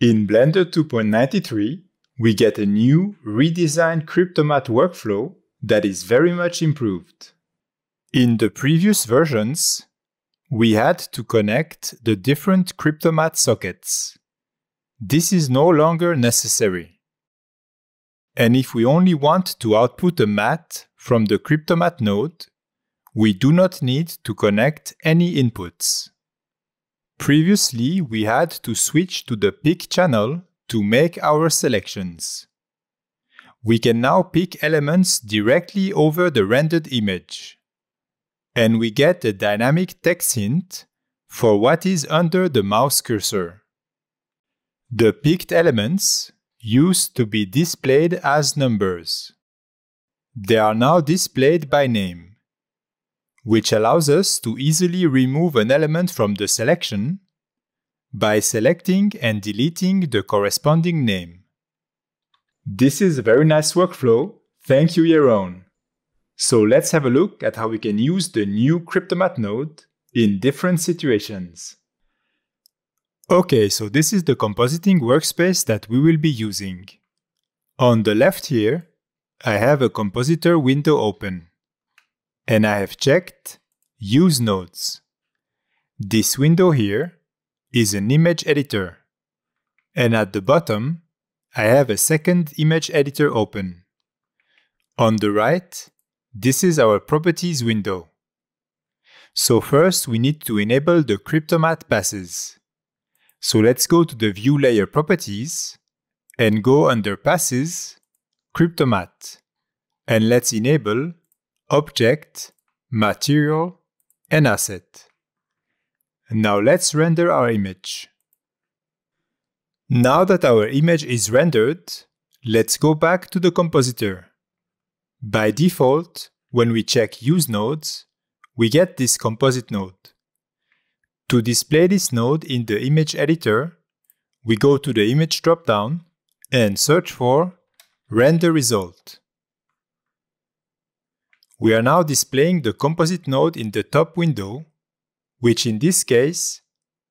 In Blender 2.93, we get a new redesigned Cryptomat workflow that is very much improved. In the previous versions, we had to connect the different Cryptomat sockets. This is no longer necessary. And if we only want to output a mat from the Cryptomat node, we do not need to connect any inputs. Previously, we had to switch to the pick channel to make our selections. We can now pick elements directly over the rendered image. And we get a dynamic text hint for what is under the mouse cursor. The picked elements used to be displayed as numbers. They are now displayed by name which allows us to easily remove an element from the selection by selecting and deleting the corresponding name. This is a very nice workflow, thank you Yaron. So let's have a look at how we can use the new Cryptomat node in different situations. Okay, so this is the compositing workspace that we will be using. On the left here, I have a compositor window open and I have checked Use Nodes. This window here is an image editor. And at the bottom, I have a second image editor open. On the right, this is our properties window. So first we need to enable the Cryptomat passes. So let's go to the view layer properties and go under passes, Cryptomat, and let's enable object, material, and asset. Now let's render our image. Now that our image is rendered, let's go back to the compositor. By default, when we check Use Nodes, we get this composite node. To display this node in the image editor, we go to the image dropdown and search for Render Result. We are now displaying the composite node in the top window, which in this case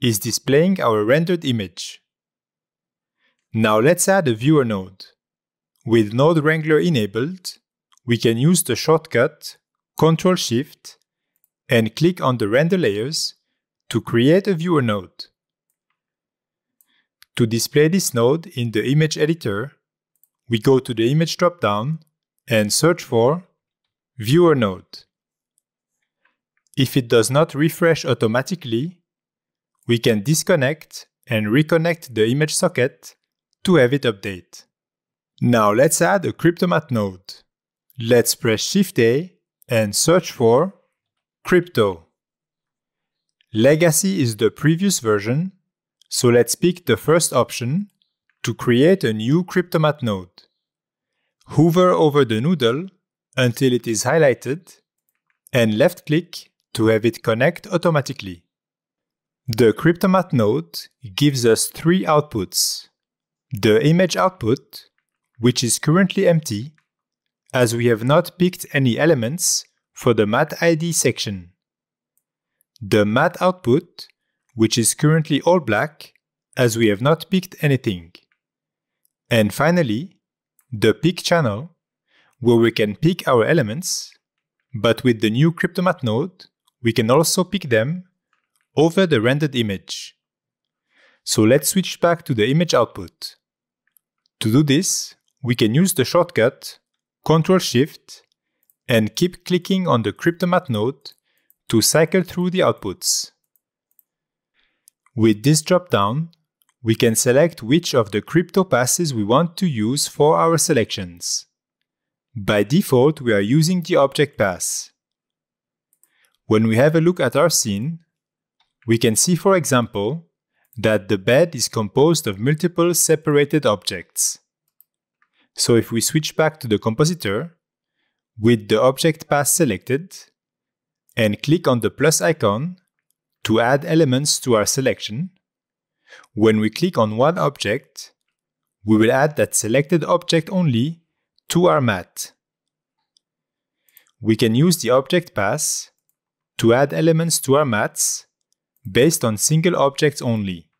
is displaying our rendered image. Now let's add a viewer node. With Node Wrangler enabled, we can use the shortcut Ctrl-Shift and click on the render layers to create a viewer node. To display this node in the image editor, we go to the image dropdown and search for Viewer node. If it does not refresh automatically, we can disconnect and reconnect the image socket to have it update. Now let's add a Cryptomat node. Let's press Shift A and search for Crypto. Legacy is the previous version, so let's pick the first option to create a new Cryptomat node. Hover over the noodle until it is highlighted and left click to have it connect automatically. The Cryptomat node gives us three outputs. The image output, which is currently empty, as we have not picked any elements for the mat ID section. The mat output, which is currently all black, as we have not picked anything. And finally, the pick channel, where we can pick our elements, but with the new Cryptomat node, we can also pick them over the rendered image. So let's switch back to the image output. To do this, we can use the shortcut Ctrl-Shift and keep clicking on the Cryptomat node to cycle through the outputs. With this dropdown, we can select which of the crypto passes we want to use for our selections. By default, we are using the object pass. When we have a look at our scene, we can see, for example, that the bed is composed of multiple separated objects. So if we switch back to the compositor, with the object pass selected, and click on the plus icon to add elements to our selection, when we click on one object, we will add that selected object only to our mat. We can use the object pass to add elements to our mats based on single objects only.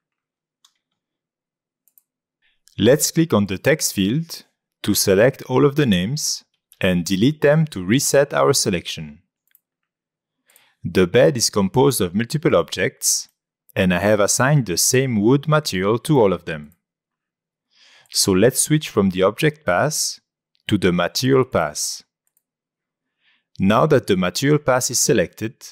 Let's click on the text field to select all of the names and delete them to reset our selection. The bed is composed of multiple objects, and I have assigned the same wood material to all of them. So let's switch from the object pass to the material pass. Now that the material pass is selected,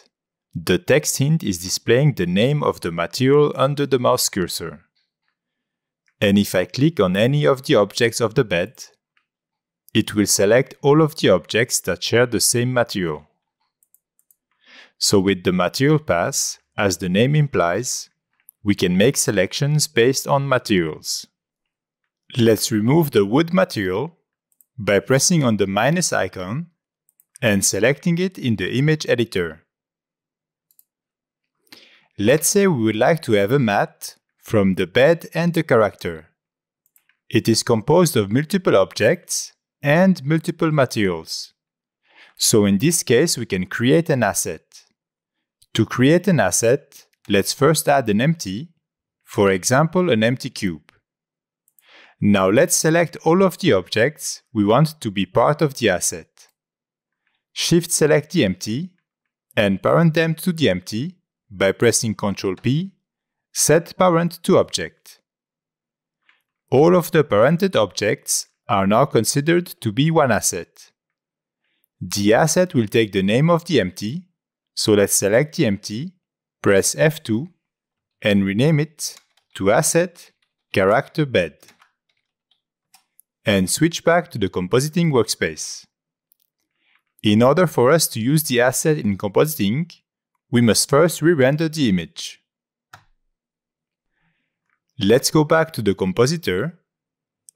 the text hint is displaying the name of the material under the mouse cursor. And if I click on any of the objects of the bed, it will select all of the objects that share the same material. So with the material pass, as the name implies, we can make selections based on materials. Let's remove the wood material by pressing on the minus icon and selecting it in the image editor. Let's say we would like to have a mat from the bed and the character. It is composed of multiple objects and multiple materials. So in this case, we can create an asset. To create an asset, let's first add an empty, for example, an empty cube. Now let's select all of the objects we want to be part of the asset. Shift select the empty and parent them to the empty by pressing Ctrl P, set parent to object. All of the parented objects are now considered to be one asset. The asset will take the name of the empty, so let's select the empty, press F2 and rename it to asset character bed and switch back to the compositing workspace. In order for us to use the asset in compositing, we must first re-render the image. Let's go back to the compositor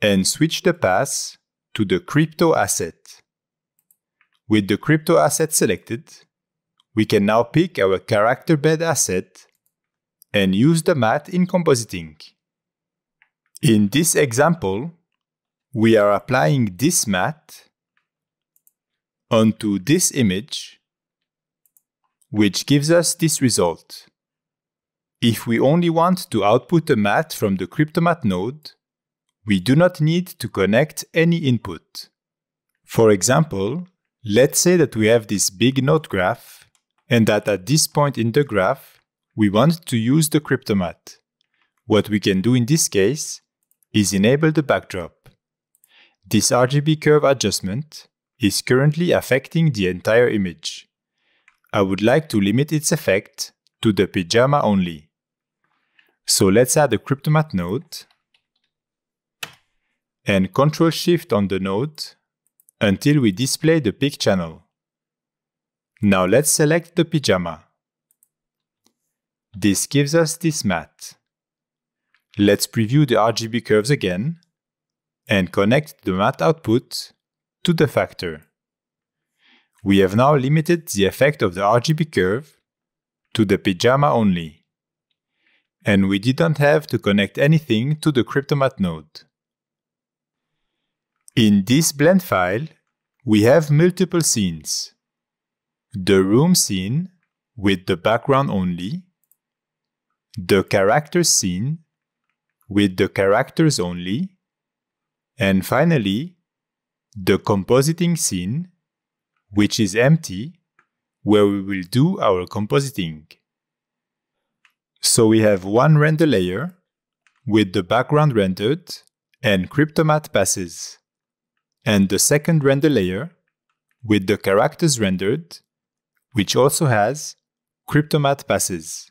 and switch the path to the crypto asset. With the crypto asset selected, we can now pick our character bed asset and use the mat in compositing. In this example, we are applying this mat onto this image, which gives us this result. If we only want to output a mat from the CryptoMat node, we do not need to connect any input. For example, let's say that we have this big node graph and that at this point in the graph, we want to use the CryptoMat. What we can do in this case is enable the backdrop. This RGB curve adjustment is currently affecting the entire image. I would like to limit its effect to the pyjama only. So let's add a Cryptomat node and Ctrl Shift on the node until we display the pick channel. Now let's select the pyjama. This gives us this mat. Let's preview the RGB curves again and connect the mat output to the factor. We have now limited the effect of the RGB curve to the pyjama only. And we didn't have to connect anything to the Cryptomat node. In this blend file, we have multiple scenes. The room scene with the background only, the character scene with the characters only, and finally, the compositing scene, which is empty, where we will do our compositing. So we have one render layer with the background rendered and Cryptomat passes, and the second render layer with the characters rendered, which also has Cryptomat passes.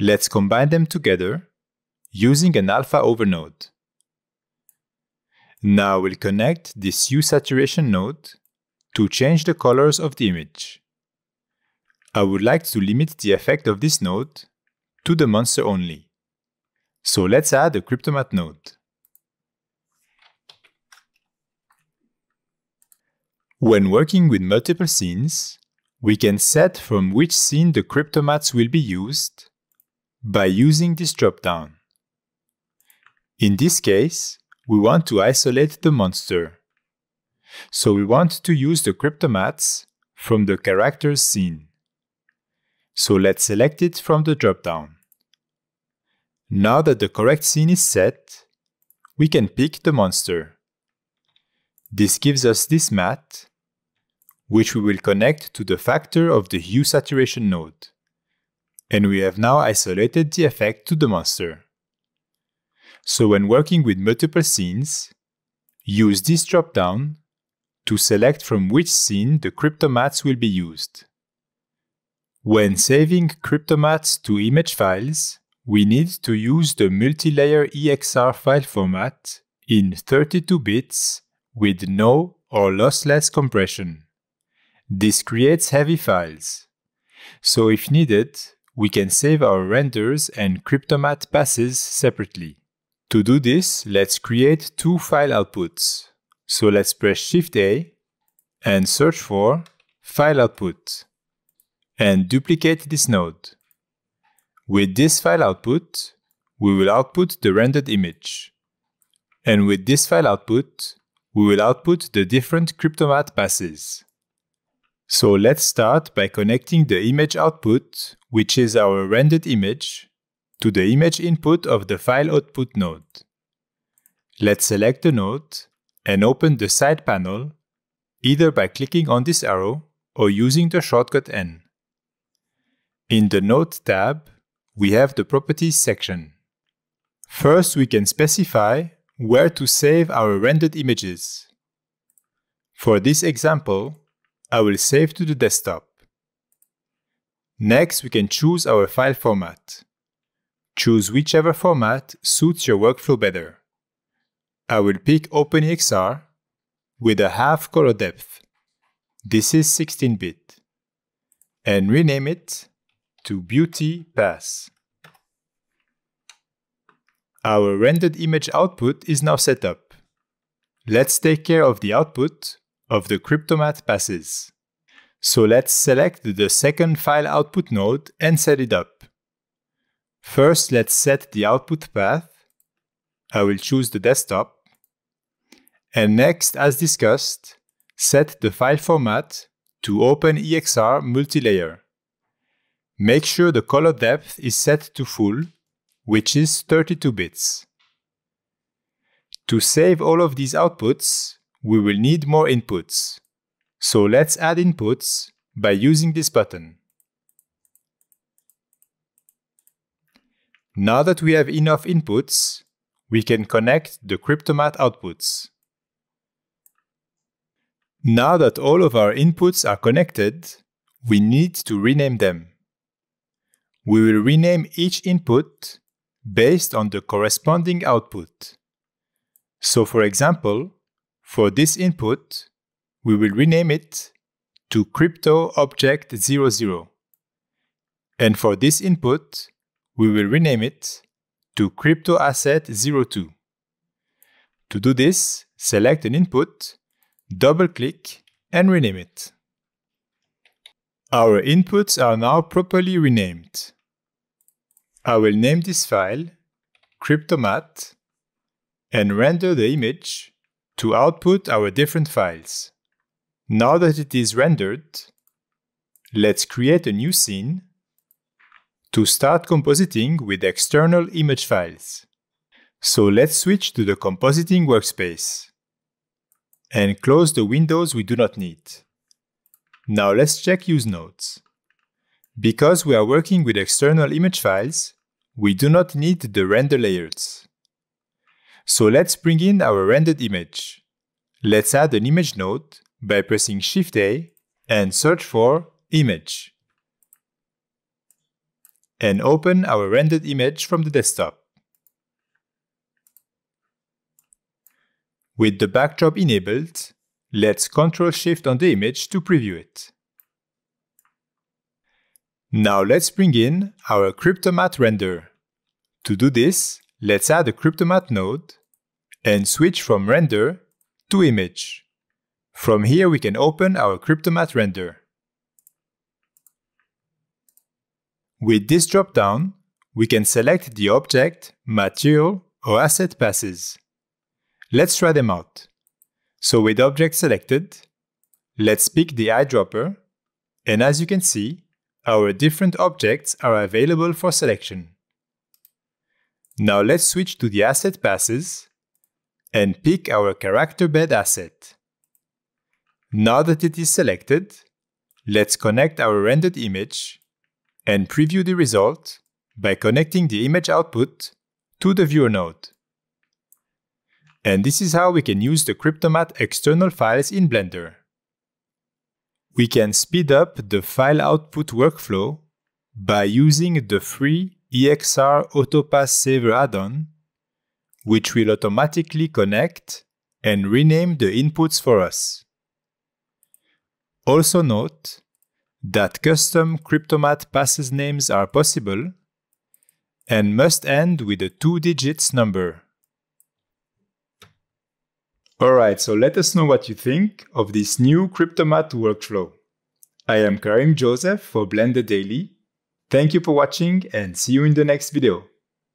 Let's combine them together using an alpha overnode. Now we'll connect this Hue Saturation node to change the colors of the image. I would like to limit the effect of this node to the monster only. So let's add a Cryptomat node. When working with multiple scenes, we can set from which scene the Cryptomats will be used by using this dropdown. In this case, we want to isolate the monster. So we want to use the cryptomats from the characters scene. So let's select it from the dropdown. Now that the correct scene is set, we can pick the monster. This gives us this mat, which we will connect to the factor of the hue saturation node. And we have now isolated the effect to the monster. So when working with multiple scenes, use this dropdown to select from which scene the cryptomats will be used. When saving cryptomats to image files, we need to use the multi-layer EXR file format in 32 bits with no or lossless compression. This creates heavy files. So if needed, we can save our renders and cryptomat passes separately. To do this, let's create two file outputs. So let's press Shift A and search for File Output and duplicate this node. With this file output, we will output the rendered image. And with this file output, we will output the different CryptoMat passes. So let's start by connecting the image output, which is our rendered image, to the image input of the file output node. Let's select the node and open the side panel either by clicking on this arrow or using the shortcut N. In the Node tab, we have the Properties section. First, we can specify where to save our rendered images. For this example, I will save to the desktop. Next, we can choose our file format. Choose whichever format suits your workflow better. I will pick OpenEXR with a half color depth. This is 16-bit. And rename it to Beauty Pass. Our rendered image output is now set up. Let's take care of the output of the CryptoMath passes. So let's select the second file output node and set it up. First, let's set the output path. I will choose the desktop. And next, as discussed, set the file format to OpenEXR multilayer. Make sure the color depth is set to full, which is 32 bits. To save all of these outputs, we will need more inputs. So let's add inputs by using this button. Now that we have enough inputs, we can connect the Cryptomat outputs. Now that all of our inputs are connected, we need to rename them. We will rename each input based on the corresponding output. So for example, for this input, we will rename it to crypto object 00. And for this input, we will rename it to crypto asset 02. To do this, select an input, double click and rename it. Our inputs are now properly renamed. I will name this file CryptoMat and render the image to output our different files. Now that it is rendered, let's create a new scene to start compositing with external image files. So let's switch to the compositing workspace and close the windows we do not need. Now let's check use notes. Because we are working with external image files, we do not need the render layers. So let's bring in our rendered image. Let's add an image node by pressing Shift A and search for Image and open our rendered image from the desktop. With the backdrop enabled, let's Ctrl-Shift on the image to preview it. Now let's bring in our CryptoMath render. To do this, let's add a CryptoMath node and switch from render to image. From here we can open our CryptoMath render. With this dropdown, we can select the object, material, or asset passes. Let's try them out. So with object selected, let's pick the eyedropper, and as you can see, our different objects are available for selection. Now let's switch to the asset passes and pick our character bed asset. Now that it is selected, let's connect our rendered image and preview the result by connecting the image output to the viewer node. And this is how we can use the Cryptomat external files in Blender. We can speed up the file output workflow by using the free EXR AutoPass Saver add-on, which will automatically connect and rename the inputs for us. Also note that custom CryptoMat passes names are possible and must end with a two digits number. Alright, so let us know what you think of this new CryptoMat workflow. I am Karim Joseph for Blender Daily. Thank you for watching and see you in the next video.